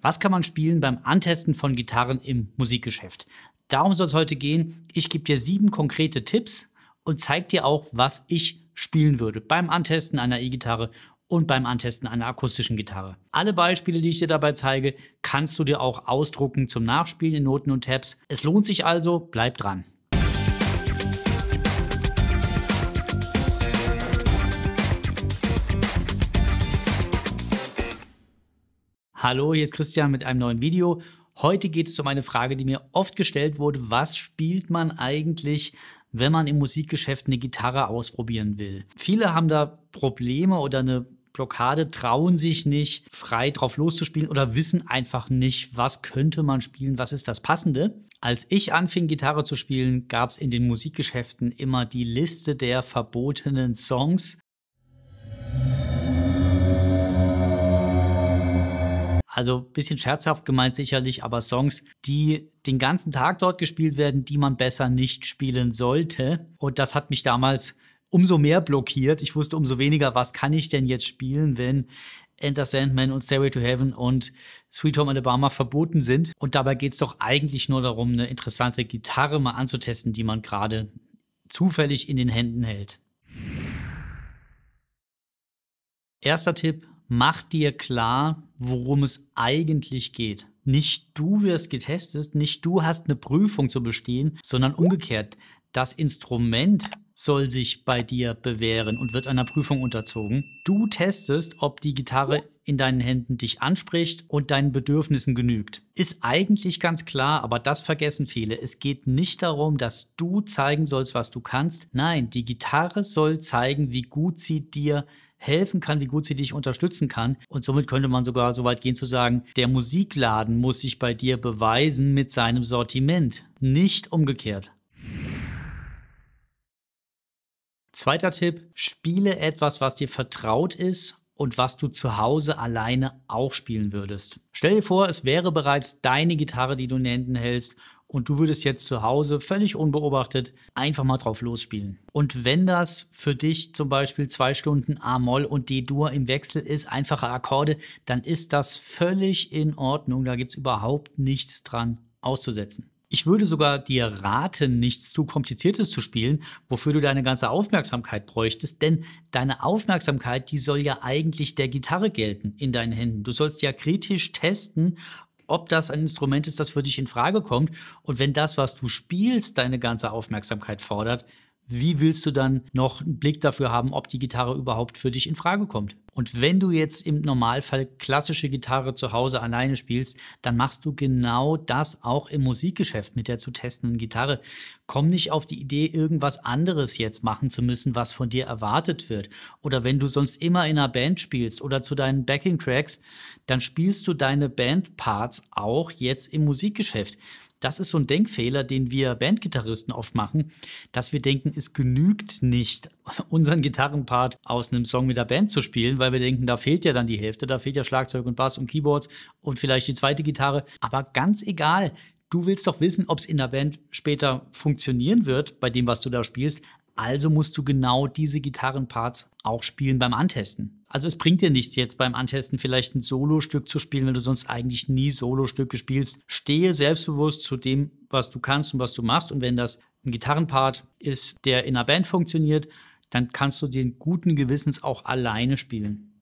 Was kann man spielen beim Antesten von Gitarren im Musikgeschäft? Darum soll es heute gehen. Ich gebe dir sieben konkrete Tipps und zeige dir auch, was ich spielen würde beim Antesten einer E-Gitarre und beim Antesten einer akustischen Gitarre. Alle Beispiele, die ich dir dabei zeige, kannst du dir auch ausdrucken zum Nachspielen in Noten und Tabs. Es lohnt sich also, bleib dran. Hallo, hier ist Christian mit einem neuen Video. Heute geht es um eine Frage, die mir oft gestellt wurde. Was spielt man eigentlich, wenn man im Musikgeschäft eine Gitarre ausprobieren will? Viele haben da Probleme oder eine Blockade, trauen sich nicht, frei drauf loszuspielen oder wissen einfach nicht, was könnte man spielen, was ist das Passende. Als ich anfing, Gitarre zu spielen, gab es in den Musikgeschäften immer die Liste der verbotenen Songs. Also ein bisschen scherzhaft gemeint sicherlich, aber Songs, die den ganzen Tag dort gespielt werden, die man besser nicht spielen sollte. Und das hat mich damals umso mehr blockiert. Ich wusste umso weniger, was kann ich denn jetzt spielen, wenn Enter Sandman und Stairway to Heaven und Sweet Home Alabama verboten sind. Und dabei geht es doch eigentlich nur darum, eine interessante Gitarre mal anzutesten, die man gerade zufällig in den Händen hält. Erster Tipp, mach dir klar, worum es eigentlich geht. Nicht du wirst getestet, nicht du hast eine Prüfung zu bestehen, sondern umgekehrt. Das Instrument soll sich bei dir bewähren und wird einer Prüfung unterzogen. Du testest, ob die Gitarre in deinen Händen dich anspricht und deinen Bedürfnissen genügt. Ist eigentlich ganz klar, aber das vergessen viele. Es geht nicht darum, dass du zeigen sollst, was du kannst. Nein, die Gitarre soll zeigen, wie gut sie dir helfen kann, wie gut sie dich unterstützen kann. Und somit könnte man sogar so weit gehen zu sagen, der Musikladen muss sich bei dir beweisen mit seinem Sortiment, nicht umgekehrt. Zweiter Tipp, spiele etwas, was dir vertraut ist und was du zu Hause alleine auch spielen würdest. Stell dir vor, es wäre bereits deine Gitarre, die du in den Händen hältst und du würdest jetzt zu Hause völlig unbeobachtet einfach mal drauf losspielen. Und wenn das für dich zum Beispiel zwei Stunden A-Moll und D-Dur im Wechsel ist, einfache Akkorde, dann ist das völlig in Ordnung. Da gibt es überhaupt nichts dran auszusetzen. Ich würde sogar dir raten, nichts zu Kompliziertes zu spielen, wofür du deine ganze Aufmerksamkeit bräuchtest, denn deine Aufmerksamkeit, die soll ja eigentlich der Gitarre gelten in deinen Händen. Du sollst ja kritisch testen, ob das ein Instrument ist, das für dich in Frage kommt. Und wenn das, was du spielst, deine ganze Aufmerksamkeit fordert, wie willst du dann noch einen Blick dafür haben, ob die Gitarre überhaupt für dich in Frage kommt? Und wenn du jetzt im Normalfall klassische Gitarre zu Hause alleine spielst, dann machst du genau das auch im Musikgeschäft mit der zu testenden Gitarre. Komm nicht auf die Idee, irgendwas anderes jetzt machen zu müssen, was von dir erwartet wird. Oder wenn du sonst immer in einer Band spielst oder zu deinen Backing Tracks, dann spielst du deine Bandparts auch jetzt im Musikgeschäft das ist so ein Denkfehler, den wir Bandgitarristen oft machen, dass wir denken, es genügt nicht, unseren Gitarrenpart aus einem Song mit der Band zu spielen, weil wir denken, da fehlt ja dann die Hälfte, da fehlt ja Schlagzeug und Bass und Keyboards und vielleicht die zweite Gitarre. Aber ganz egal, du willst doch wissen, ob es in der Band später funktionieren wird bei dem, was du da spielst. Also musst du genau diese Gitarrenparts auch spielen beim Antesten. Also es bringt dir nichts jetzt beim Antesten vielleicht ein Solostück zu spielen, wenn du sonst eigentlich nie Solostücke spielst. Stehe selbstbewusst zu dem, was du kannst und was du machst. Und wenn das ein Gitarrenpart ist, der in einer Band funktioniert, dann kannst du den guten Gewissens auch alleine spielen.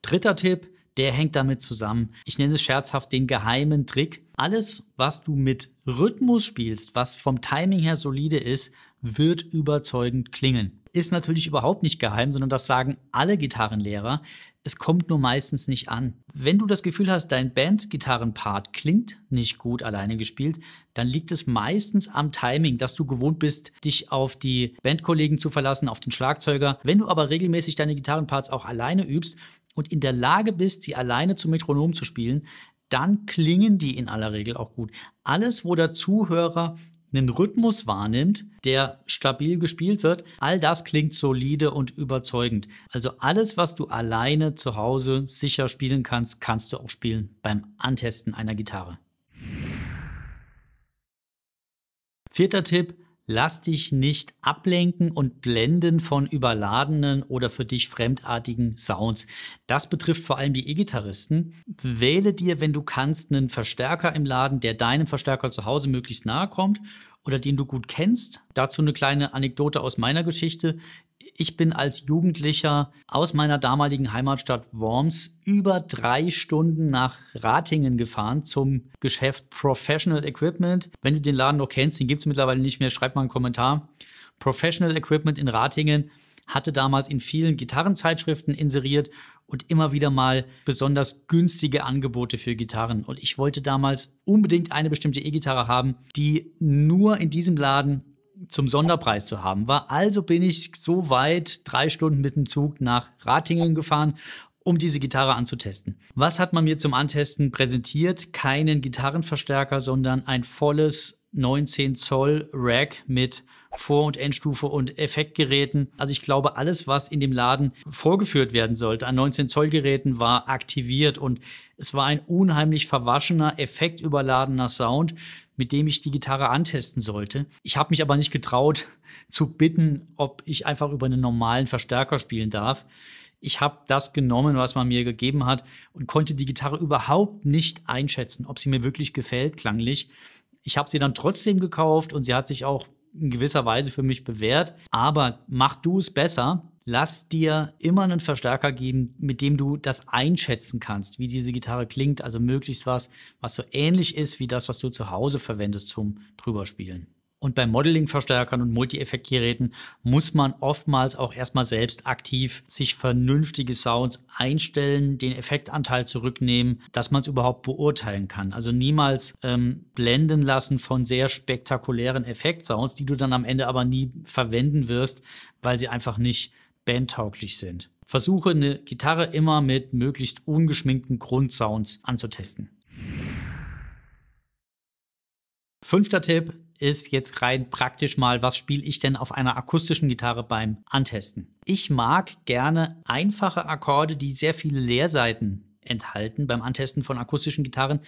Dritter Tipp, der hängt damit zusammen. Ich nenne es scherzhaft den geheimen Trick. Alles, was du mit Rhythmus spielst, was vom Timing her solide ist, wird überzeugend klingen. Ist natürlich überhaupt nicht geheim, sondern das sagen alle Gitarrenlehrer. Es kommt nur meistens nicht an. Wenn du das Gefühl hast, dein Band-Gitarrenpart klingt nicht gut alleine gespielt, dann liegt es meistens am Timing, dass du gewohnt bist, dich auf die Bandkollegen zu verlassen, auf den Schlagzeuger. Wenn du aber regelmäßig deine Gitarrenparts auch alleine übst, und in der Lage bist, sie alleine zum Metronom zu spielen, dann klingen die in aller Regel auch gut. Alles, wo der Zuhörer einen Rhythmus wahrnimmt, der stabil gespielt wird, all das klingt solide und überzeugend. Also alles, was du alleine zu Hause sicher spielen kannst, kannst du auch spielen beim Antesten einer Gitarre. Vierter Tipp, Lass dich nicht ablenken und blenden von überladenen oder für dich fremdartigen Sounds. Das betrifft vor allem die E-Gitarristen. Wähle dir, wenn du kannst, einen Verstärker im Laden, der deinem Verstärker zu Hause möglichst nahe kommt oder den du gut kennst. Dazu eine kleine Anekdote aus meiner Geschichte. Ich bin als Jugendlicher aus meiner damaligen Heimatstadt Worms über drei Stunden nach Ratingen gefahren zum Geschäft Professional Equipment. Wenn du den Laden noch kennst, den gibt es mittlerweile nicht mehr, schreib mal einen Kommentar. Professional Equipment in Ratingen hatte damals in vielen Gitarrenzeitschriften inseriert und immer wieder mal besonders günstige Angebote für Gitarren. Und ich wollte damals unbedingt eine bestimmte E-Gitarre haben, die nur in diesem Laden zum Sonderpreis zu haben war. Also bin ich so weit drei Stunden mit dem Zug nach Ratingen gefahren, um diese Gitarre anzutesten. Was hat man mir zum Antesten präsentiert? Keinen Gitarrenverstärker, sondern ein volles 19 Zoll Rack mit vor- und Endstufe und Effektgeräten. Also ich glaube, alles, was in dem Laden vorgeführt werden sollte an 19-Zoll-Geräten, war aktiviert und es war ein unheimlich verwaschener, effektüberladener Sound, mit dem ich die Gitarre antesten sollte. Ich habe mich aber nicht getraut zu bitten, ob ich einfach über einen normalen Verstärker spielen darf. Ich habe das genommen, was man mir gegeben hat und konnte die Gitarre überhaupt nicht einschätzen, ob sie mir wirklich gefällt klanglich. Ich habe sie dann trotzdem gekauft und sie hat sich auch in gewisser Weise für mich bewährt. Aber mach du es besser, lass dir immer einen Verstärker geben, mit dem du das einschätzen kannst, wie diese Gitarre klingt. Also möglichst was, was so ähnlich ist wie das, was du zu Hause verwendest zum Drüberspielen. Und bei Modeling-Verstärkern und Multi-Effekt-Geräten muss man oftmals auch erstmal selbst aktiv sich vernünftige Sounds einstellen, den Effektanteil zurücknehmen, dass man es überhaupt beurteilen kann. Also niemals ähm, blenden lassen von sehr spektakulären Effekt-Sounds, die du dann am Ende aber nie verwenden wirst, weil sie einfach nicht bandtauglich sind. Versuche eine Gitarre immer mit möglichst ungeschminkten Grundsounds anzutesten. Fünfter Tipp ist jetzt rein praktisch mal, was spiele ich denn auf einer akustischen Gitarre beim Antesten? Ich mag gerne einfache Akkorde, die sehr viele Leerseiten enthalten beim Antesten von akustischen Gitarren,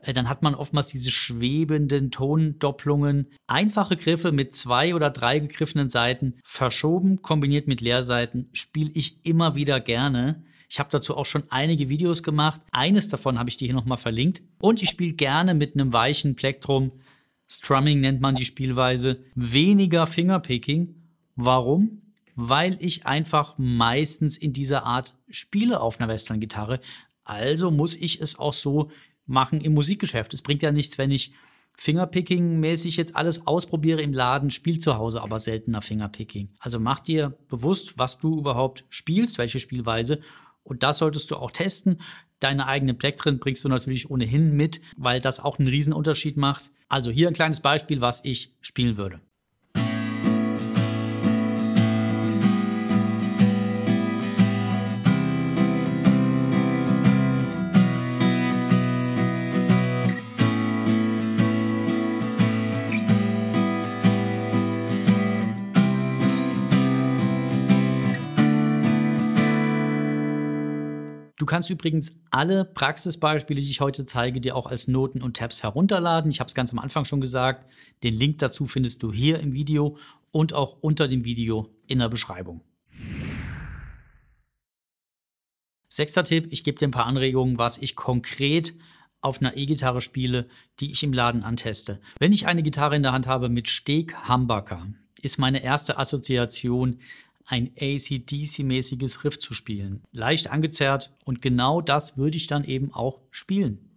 äh, dann hat man oftmals diese schwebenden Tondopplungen. Einfache Griffe mit zwei oder drei gegriffenen Seiten verschoben, kombiniert mit Leerseiten, spiele ich immer wieder gerne. Ich habe dazu auch schon einige Videos gemacht. Eines davon habe ich dir hier nochmal verlinkt. Und ich spiele gerne mit einem weichen Plektrum. Strumming nennt man die Spielweise. Weniger Fingerpicking. Warum? Weil ich einfach meistens in dieser Art spiele auf einer Western-Gitarre, also muss ich es auch so machen im Musikgeschäft. Es bringt ja nichts, wenn ich Fingerpicking-mäßig jetzt alles ausprobiere im Laden, spiel zu Hause aber seltener Fingerpicking. Also mach dir bewusst, was du überhaupt spielst, welche Spielweise. Und das solltest du auch testen. Deine eigenen Black drin bringst du natürlich ohnehin mit, weil das auch einen Riesenunterschied macht. Also hier ein kleines Beispiel, was ich spielen würde. kannst übrigens alle Praxisbeispiele, die ich heute zeige, dir auch als Noten und Tabs herunterladen. Ich habe es ganz am Anfang schon gesagt. Den Link dazu findest du hier im Video und auch unter dem Video in der Beschreibung. Sechster Tipp, ich gebe dir ein paar Anregungen, was ich konkret auf einer E-Gitarre spiele, die ich im Laden anteste. Wenn ich eine Gitarre in der Hand habe mit Steg Humbucker, ist meine erste Assoziation ein ACDC-mäßiges Riff zu spielen. Leicht angezerrt und genau das würde ich dann eben auch spielen.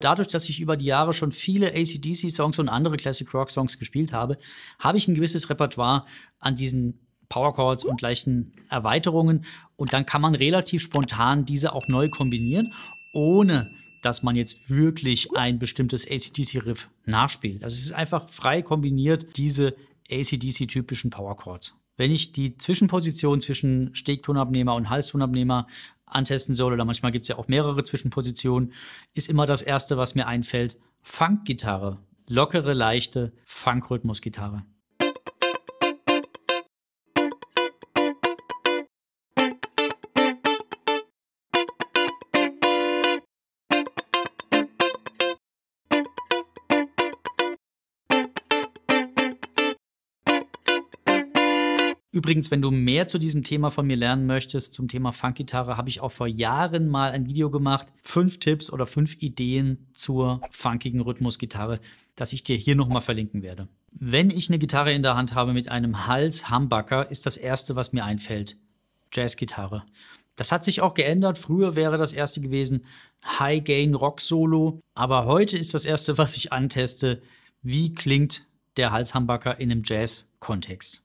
Dadurch, dass ich über die Jahre schon viele ACDC-Songs und andere Classic Rock-Songs gespielt habe, habe ich ein gewisses Repertoire an diesen Power Chords und leichten Erweiterungen. Und dann kann man relativ spontan diese auch neu kombinieren, ohne dass man jetzt wirklich ein bestimmtes ACDC-Riff nachspielt. Also es ist einfach frei kombiniert, diese ACDC-typischen Power Chords. Wenn ich die Zwischenposition zwischen Stegtonabnehmer und Halstonabnehmer antesten soll, oder manchmal gibt es ja auch mehrere Zwischenpositionen, ist immer das Erste, was mir einfällt, Funkgitarre. Lockere, leichte Funkrhythmusgitarre. Übrigens, wenn du mehr zu diesem Thema von mir lernen möchtest, zum Thema Funkgitarre, habe ich auch vor Jahren mal ein Video gemacht. Fünf Tipps oder fünf Ideen zur funkigen Rhythmusgitarre, das ich dir hier nochmal verlinken werde. Wenn ich eine Gitarre in der Hand habe mit einem Hals-Humbucker, ist das erste, was mir einfällt. Jazzgitarre. Das hat sich auch geändert. Früher wäre das erste gewesen High Gain Rock Solo. Aber heute ist das erste, was ich anteste, wie klingt der Halshumbucker in einem Jazz-Kontext.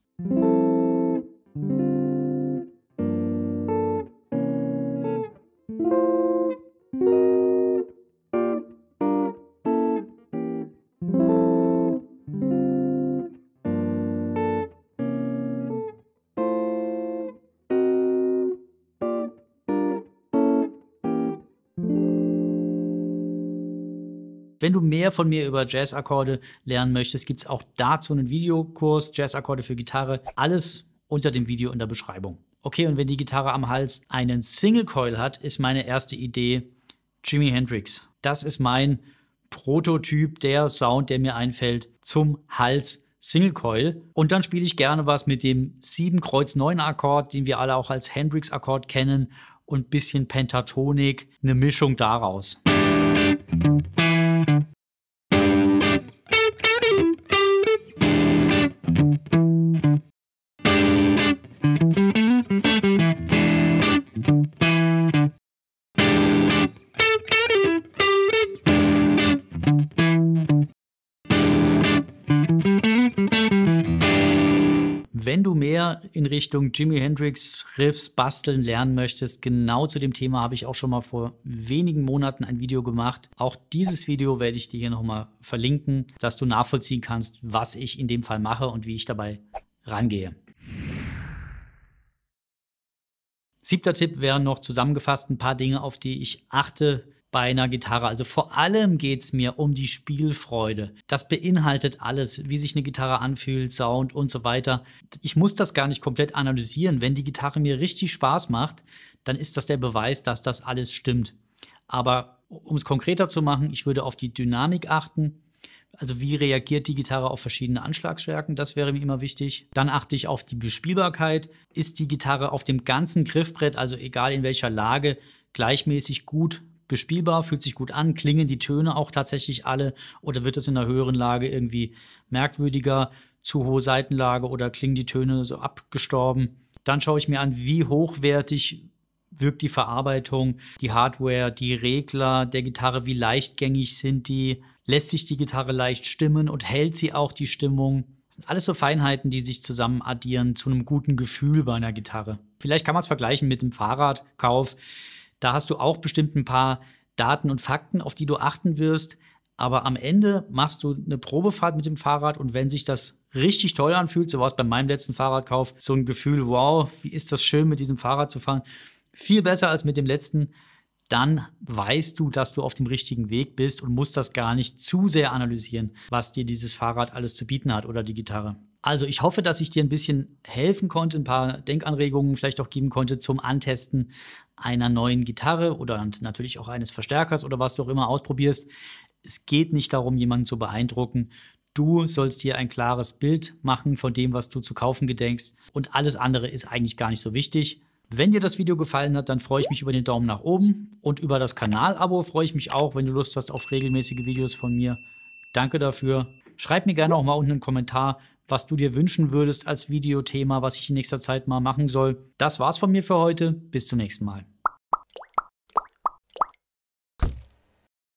Wenn du mehr von mir über Jazzakkorde lernen möchtest, gibt es auch dazu einen Videokurs Jazzakkorde für Gitarre. Alles unter dem Video in der Beschreibung. Okay, und wenn die Gitarre am Hals einen Single Coil hat, ist meine erste Idee Jimi Hendrix. Das ist mein Prototyp, der Sound, der mir einfällt zum Hals Single Coil. Und dann spiele ich gerne was mit dem 7 Kreuz 9 Akkord, den wir alle auch als Hendrix Akkord kennen und ein bisschen Pentatonik, eine Mischung daraus. Musik in Richtung Jimi Hendrix Riffs basteln lernen möchtest, genau zu dem Thema habe ich auch schon mal vor wenigen Monaten ein Video gemacht. Auch dieses Video werde ich dir hier nochmal verlinken, dass du nachvollziehen kannst, was ich in dem Fall mache und wie ich dabei rangehe. Siebter Tipp wären noch zusammengefasst ein paar Dinge, auf die ich achte, bei einer Gitarre. Also vor allem geht es mir um die Spielfreude. Das beinhaltet alles, wie sich eine Gitarre anfühlt, Sound und so weiter. Ich muss das gar nicht komplett analysieren. Wenn die Gitarre mir richtig Spaß macht, dann ist das der Beweis, dass das alles stimmt. Aber um es konkreter zu machen, ich würde auf die Dynamik achten. Also wie reagiert die Gitarre auf verschiedene Anschlagsstärken? Das wäre mir immer wichtig. Dann achte ich auf die Bespielbarkeit. Ist die Gitarre auf dem ganzen Griffbrett, also egal in welcher Lage, gleichmäßig gut bespielbar, fühlt sich gut an, klingen die Töne auch tatsächlich alle oder wird es in einer höheren Lage irgendwie merkwürdiger, zu hohe Seitenlage oder klingen die Töne so abgestorben. Dann schaue ich mir an, wie hochwertig wirkt die Verarbeitung, die Hardware, die Regler der Gitarre, wie leichtgängig sind die, lässt sich die Gitarre leicht stimmen und hält sie auch die Stimmung. Das sind alles so Feinheiten, die sich zusammen addieren zu einem guten Gefühl bei einer Gitarre. Vielleicht kann man es vergleichen mit dem Fahrradkauf. Da hast du auch bestimmt ein paar Daten und Fakten, auf die du achten wirst. Aber am Ende machst du eine Probefahrt mit dem Fahrrad und wenn sich das richtig toll anfühlt, so war es bei meinem letzten Fahrradkauf, so ein Gefühl, wow, wie ist das schön, mit diesem Fahrrad zu fahren. Viel besser als mit dem letzten dann weißt du, dass du auf dem richtigen Weg bist und musst das gar nicht zu sehr analysieren, was dir dieses Fahrrad alles zu bieten hat oder die Gitarre. Also ich hoffe, dass ich dir ein bisschen helfen konnte, ein paar Denkanregungen vielleicht auch geben konnte zum Antesten einer neuen Gitarre oder natürlich auch eines Verstärkers oder was du auch immer ausprobierst. Es geht nicht darum, jemanden zu beeindrucken. Du sollst dir ein klares Bild machen von dem, was du zu kaufen gedenkst. Und alles andere ist eigentlich gar nicht so wichtig. Wenn dir das Video gefallen hat, dann freue ich mich über den Daumen nach oben und über das Kanalabo freue ich mich auch, wenn du Lust hast auf regelmäßige Videos von mir. Danke dafür. Schreib mir gerne auch mal unten einen Kommentar, was du dir wünschen würdest als Videothema, was ich in nächster Zeit mal machen soll. Das war's von mir für heute. Bis zum nächsten Mal.